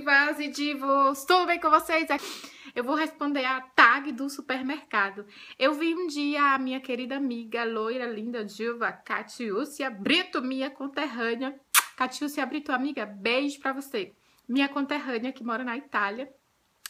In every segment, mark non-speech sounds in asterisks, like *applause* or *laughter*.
divas e divos, tudo bem com vocês? É, eu vou responder a tag do supermercado. Eu vi um dia a minha querida amiga, loira, linda, diva, Catiúcia Brito, minha conterrânea. Catiúcia Brito, amiga, beijo pra você. Minha conterrânea que mora na Itália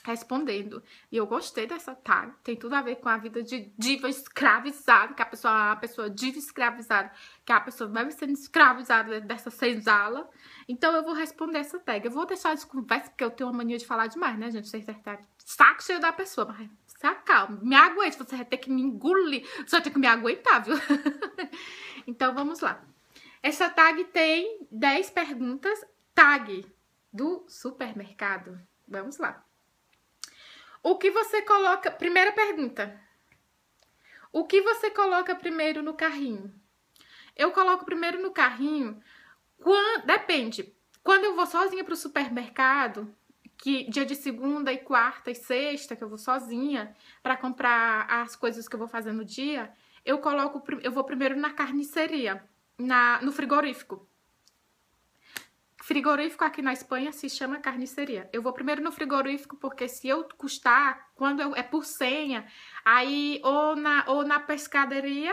respondendo. E eu gostei dessa tag, tem tudo a ver com a vida de diva escravizada, que a pessoa, a pessoa diva escravizada, que a pessoa vai sendo escravizada dessa senzala. Então eu vou responder essa tag. Eu vou deixar de conversa, porque eu tenho uma mania de falar demais, né, gente? Vocês devem saco cheio da pessoa, mas saca, me aguente, você vai ter que me engolir, você vai ter que me aguentar, viu? *laughs* então vamos lá. Essa tag tem 10 perguntas, tag do supermercado. Vamos lá. O que você coloca. Primeira pergunta. O que você coloca primeiro no carrinho? Eu coloco primeiro no carrinho. Quando, depende. Quando eu vou sozinha para o supermercado, que dia de segunda e quarta e sexta, que eu vou sozinha para comprar as coisas que eu vou fazer no dia, eu coloco, eu vou primeiro na carniceria, na, no frigorífico. Frigorífico aqui na Espanha se chama carniceria. Eu vou primeiro no frigorífico porque se eu custar, quando eu, é por senha, aí ou na, ou na pescaderia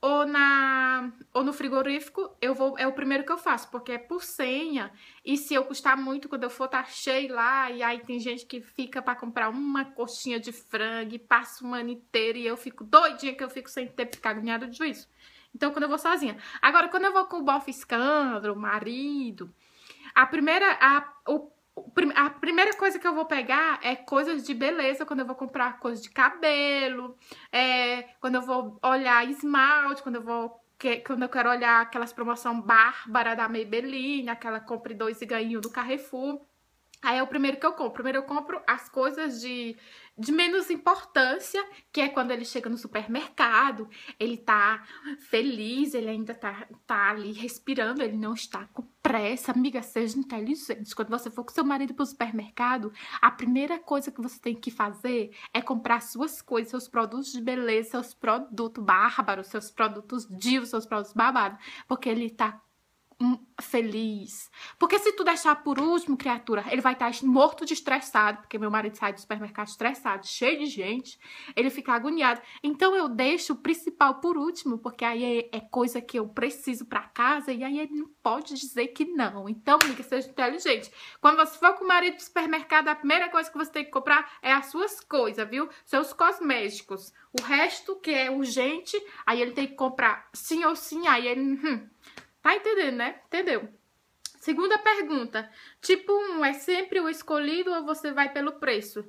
ou na ou no frigorífico, eu vou é o primeiro que eu faço, porque é por senha. E se eu custar muito quando eu for tá cheio lá, e aí tem gente que fica para comprar uma coxinha de frango, e passa uma ano inteira e eu fico doidinha que eu fico sem ter cagunhado de juízo. Então quando eu vou sozinha. Agora quando eu vou com o bofe escândalo, marido, a primeira, a, o, a primeira coisa que eu vou pegar é coisas de beleza, quando eu vou comprar coisas de cabelo, é, quando eu vou olhar esmalte, quando eu vou que, quando eu quero olhar aquelas promoção bárbara da Maybelline, aquela compre dois e ganhe um do Carrefour. Aí é o primeiro que eu compro. Primeiro eu compro as coisas de, de menos importância, que é quando ele chega no supermercado, ele tá feliz, ele ainda tá, tá ali respirando, ele não está com pressa, amiga, seja inteligente. Quando você for com seu marido para o supermercado, a primeira coisa que você tem que fazer é comprar suas coisas, seus produtos de beleza, seus produtos bárbaros, seus produtos divos, seus produtos babados, porque ele tá feliz. Porque se tu deixar por último, criatura, ele vai estar morto de estressado, porque meu marido sai do supermercado estressado, cheio de gente, ele fica agoniado. Então eu deixo o principal por último, porque aí é, é coisa que eu preciso para casa e aí ele não pode dizer que não. Então, amiga, seja inteligente. Quando você for com o marido do supermercado, a primeira coisa que você tem que comprar é as suas coisas, viu? Seus cosméticos. O resto que é urgente, aí ele tem que comprar sim ou sim, aí ele hum, Tá entendendo, né? Entendeu? Segunda pergunta. Tipo 1 um, é sempre o escolhido ou você vai pelo preço?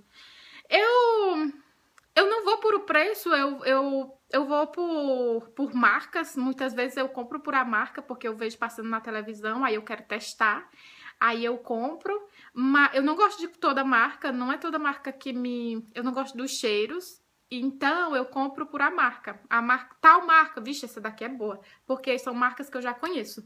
Eu eu não vou por o preço, eu, eu, eu vou por, por marcas. Muitas vezes eu compro por a marca, porque eu vejo passando na televisão, aí eu quero testar, aí eu compro. Mas eu não gosto de toda marca, não é toda marca que me. Eu não gosto dos cheiros. Então eu compro por a marca. A marca, tal marca, vixe, essa daqui é boa, porque são marcas que eu já conheço.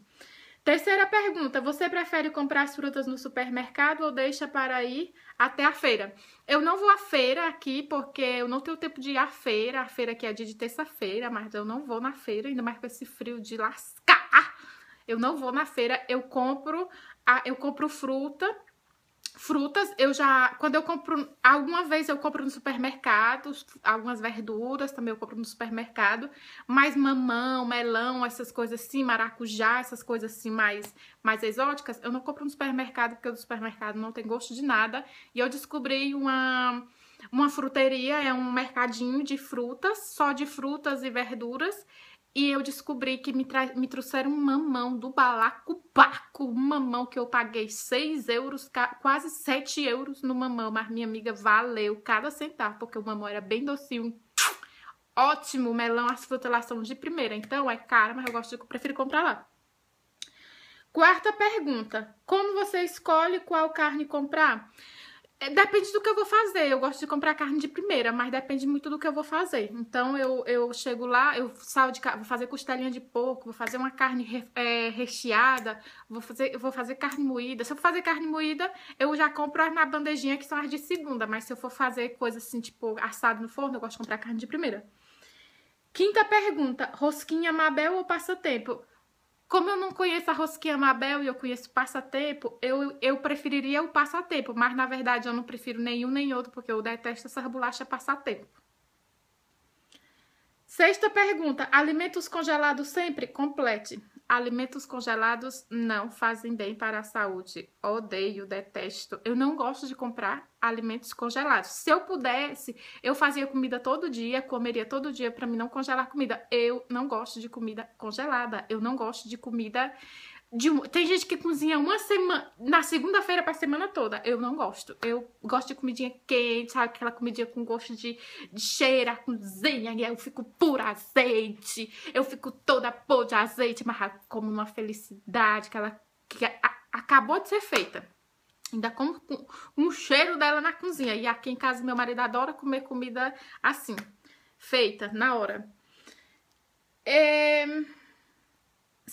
Terceira pergunta: você prefere comprar as frutas no supermercado ou deixa para ir até a feira? Eu não vou à feira aqui porque eu não tenho tempo de ir à feira. A feira aqui é dia de terça-feira, mas eu não vou na feira, ainda mais com esse frio de lascar. Eu não vou na feira, eu compro, eu compro fruta frutas, eu já. Quando eu compro. Alguma vez eu compro no supermercado, algumas verduras também eu compro no supermercado, mas mamão, melão, essas coisas assim, maracujá, essas coisas assim mais, mais exóticas, eu não compro no supermercado, porque o supermercado não tem gosto de nada. E eu descobri uma. Uma fruteria é um mercadinho de frutas, só de frutas e verduras. E eu descobri que me, me trouxeram um mamão do paco, um mamão que eu paguei 6 euros, quase 7 euros no mamão, mas minha amiga valeu cada centavo, porque o mamão era bem docinho. Ótimo, melão, as frutas lá são de primeira, então é caro mas eu gosto, eu prefiro comprar lá. Quarta pergunta, como você escolhe qual carne comprar? É, depende do que eu vou fazer. Eu gosto de comprar carne de primeira, mas depende muito do que eu vou fazer. Então eu, eu chego lá, eu saio de vou fazer costelinha de porco, vou fazer uma carne re, é, recheada, vou fazer, vou fazer carne moída. Se eu for fazer carne moída, eu já compro as na bandejinha, que são as de segunda. Mas se eu for fazer coisa assim, tipo assado no forno, eu gosto de comprar carne de primeira. Quinta pergunta: rosquinha Mabel ou passatempo? Como eu não conheço a Rosquinha Mabel e eu conheço Passatempo, eu, eu preferiria o Passatempo, mas na verdade eu não prefiro nenhum nem outro, porque eu detesto essas bolachas Passatempo. Sexta pergunta: alimentos congelados sempre? Complete alimentos congelados não fazem bem para a saúde. Odeio, detesto. Eu não gosto de comprar alimentos congelados. Se eu pudesse, eu fazia comida todo dia, comeria todo dia para mim não congelar comida. Eu não gosto de comida congelada. Eu não gosto de comida de, tem gente que cozinha uma semana, na segunda-feira a semana toda. Eu não gosto. Eu gosto de comidinha quente, sabe? Aquela comidinha com gosto de, de cheiro, a cozinha, e eu fico por azeite. Eu fico toda pôr de azeite, mas como uma felicidade que ela que a, acabou de ser feita. Ainda como com um cheiro dela na cozinha. E aqui em casa, meu marido adora comer comida assim, feita, na hora. É...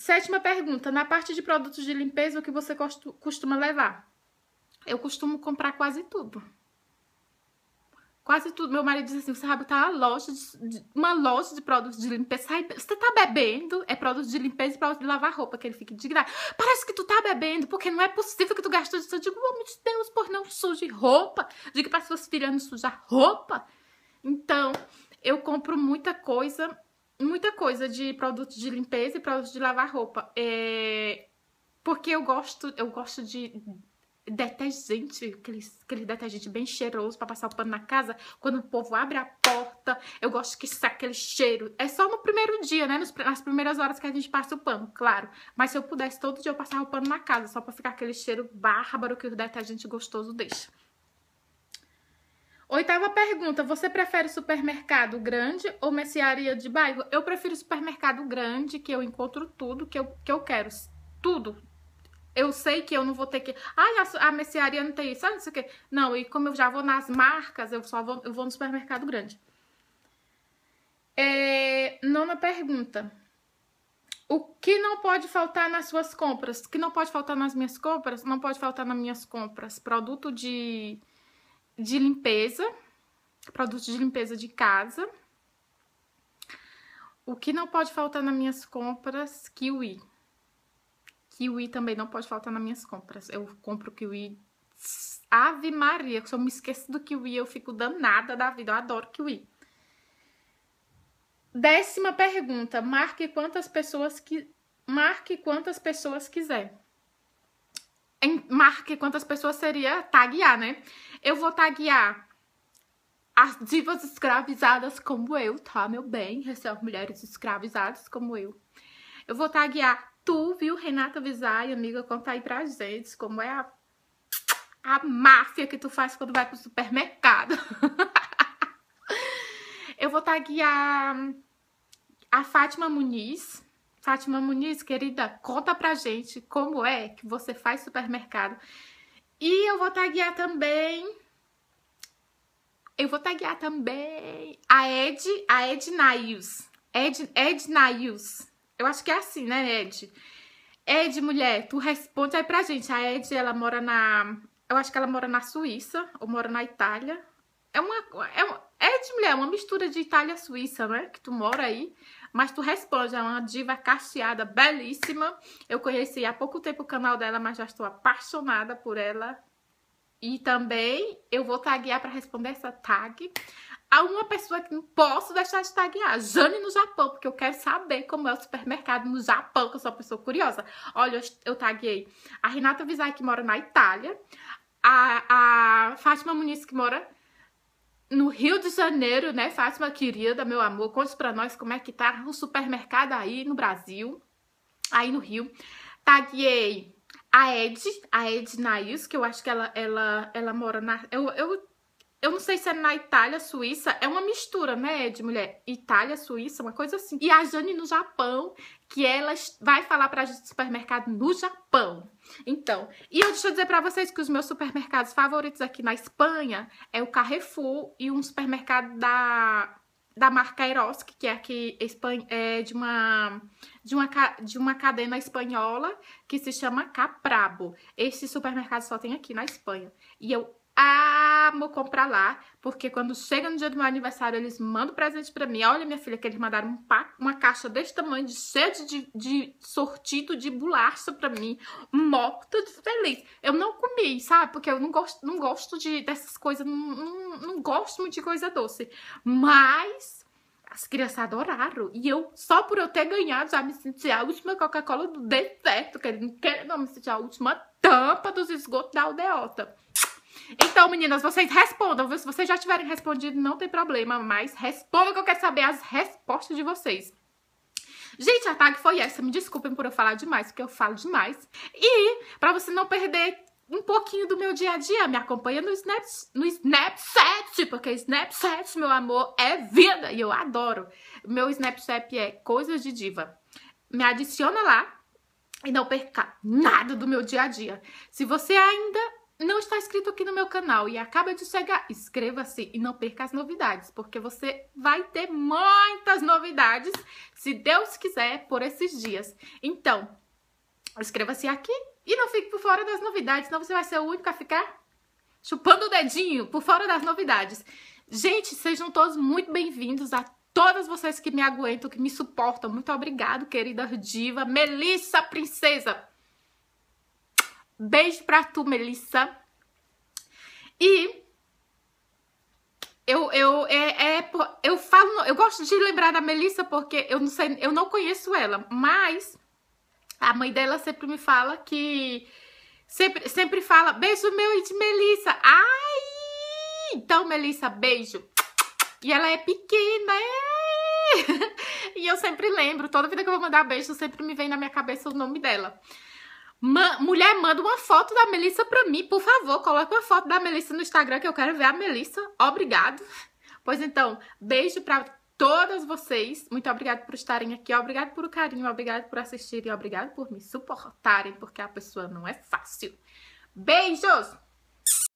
Sétima pergunta: na parte de produtos de limpeza, o que você costuma levar? Eu costumo comprar quase tudo. Quase tudo. Meu marido diz assim: você vai botar uma loja de, uma loja de produtos de limpeza. Você tá bebendo? É produto de limpeza e produto de lavar roupa, que ele fica indignado. Parece que tu tá bebendo, porque não é possível que tu gastou disso. Eu digo, homem oh, de Deus, por não suje roupa. Digo para suas filhas não sujar roupa. Então, eu compro muita coisa muita coisa de produtos de limpeza e produtos de lavar roupa. É... Porque eu gosto, eu gosto de detergente, aquele aquele detergente bem cheiroso para passar o pano na casa, quando o povo abre a porta, eu gosto que saia aquele cheiro. É só no primeiro dia, né? Nos, nas primeiras horas que a gente passa o pano, claro. Mas se eu pudesse todo dia eu passar o pano na casa, só para ficar aquele cheiro bárbaro que o detergente gostoso deixa. Oitava pergunta: você prefere supermercado grande ou mercearia de bairro? Eu prefiro supermercado grande, que eu encontro tudo que eu, que eu quero. Tudo. Eu sei que eu não vou ter que. Ai, a, a mercearia não tem isso, não sei o quê. Não, e como eu já vou nas marcas, eu só vou, eu vou no supermercado grande. É, nona pergunta. O que não pode faltar nas suas compras? O que não pode faltar nas minhas compras? Não pode faltar nas minhas compras. Produto de de limpeza, produtos de limpeza de casa. O que não pode faltar nas minhas compras, kiwi. Kiwi também não pode faltar nas minhas compras. Eu compro kiwi Ave Maria, se eu me esqueço do kiwi, eu fico danada da vida. Eu adoro kiwi. Décima pergunta: marque quantas pessoas que marque quantas pessoas quiser marque quantas pessoas seria taguear, né? Eu vou taguear as divas escravizadas como eu, tá, meu bem? Essas mulheres escravizadas como eu. Eu vou taguear tu, viu, Renata Visay, amiga, conta aí pra gente como é a, a máfia que tu faz quando vai pro supermercado. *laughs* eu vou taguear a Fátima Muniz, Fátima Muniz, querida, conta pra gente como é que você faz supermercado. E eu vou taguear também. Eu vou taguear também a Ed, a Ed Naius. Ed, Ed Naius. Eu acho que é assim, né, Ed? Ed, mulher, tu responde aí pra gente. A Ed, ela mora na. Eu acho que ela mora na Suíça ou mora na Itália. É uma. É uma é, de mulher, é uma mistura de Itália e Suíça, né? Que tu mora aí. Mas tu responde, é uma diva cacheada, belíssima. Eu conheci há pouco tempo o canal dela, mas já estou apaixonada por ela. E também eu vou taguear para responder essa tag a uma pessoa que não posso deixar de taguear, Jane no Japão, porque eu quero saber como é o supermercado no Japão, que eu sou uma pessoa curiosa. Olha, eu, taguei a Renata Vizai, que mora na Itália, a, a Fátima Muniz, que mora no Rio de Janeiro, né, Fátima querida, meu amor, conte para nós como é que tá o supermercado aí no Brasil, aí no Rio. Taguei a Ed, a Ed Nails, que eu acho que ela, ela, ela mora na. Eu, eu eu não sei se é na Itália, Suíça, é uma mistura, né, de mulher Itália, Suíça, uma coisa assim. E a Jane no Japão, que ela vai falar pra gente do supermercado no Japão. Então, e eu deixa eu dizer pra vocês que os meus supermercados favoritos aqui na Espanha é o Carrefour e um supermercado da da marca Eroski, que é aqui é de uma de uma de uma cadena espanhola que se chama Caprabo. Esse supermercado só tem aqui na Espanha. E eu ah, ah, comprar lá, porque quando chega no dia do meu aniversário, eles mandam presente para mim. Olha, minha filha, que eles mandaram um uma caixa desse tamanho, de, cheia de, de sortido de bolacha para mim, morto de feliz. Eu não comi, sabe? Porque eu não gosto, não gosto de, dessas coisas, não, não, não gosto muito de coisa doce. Mas as crianças adoraram. E eu, só por eu ter ganhado, já me senti a última Coca-Cola do deserto, querendo, querendo, me senti a última tampa dos esgotos da aldeota. Então, meninas, vocês respondam, viu? Se vocês já tiverem respondido, não tem problema, mas respondam que eu quero saber as respostas de vocês. Gente, a tag foi essa. Me desculpem por eu falar demais, porque eu falo demais. E, para você não perder um pouquinho do meu dia a dia. Me acompanha no, Snaps, no Snapchat, porque Snapchat, meu amor, é vida e eu adoro. Meu Snapchat é Coisas de Diva. Me adiciona lá e não perca nada do meu dia a dia. Se você ainda não está inscrito aqui no meu canal e acaba de chegar, inscreva-se e não perca as novidades, porque você vai ter muitas novidades, se Deus quiser, por esses dias. Então, inscreva-se aqui e não fique por fora das novidades, senão você vai ser o único a ficar chupando o dedinho por fora das novidades. Gente, sejam todos muito bem-vindos a todas vocês que me aguentam, que me suportam. Muito obrigado, querida diva, Melissa Princesa. Beijo pra tu, Melissa. E eu, eu, é, é, eu falo, eu gosto de lembrar da Melissa porque eu não sei, eu não conheço ela, mas a mãe dela sempre me fala que sempre, sempre fala beijo meu e de Melissa. Ai! Então, Melissa, beijo. E ela é pequena, é. *laughs* e eu sempre lembro, toda vida que eu vou mandar beijo, sempre me vem na minha cabeça o nome dela. Ma mulher, manda uma foto da Melissa pra mim, por favor. Coloque uma foto da Melissa no Instagram que eu quero ver a Melissa. Obrigado. Pois então, beijo pra todas vocês. Muito obrigado por estarem aqui. Obrigado por o carinho. Obrigado por assistirem. Obrigado por me suportarem, porque a pessoa não é fácil. Beijos!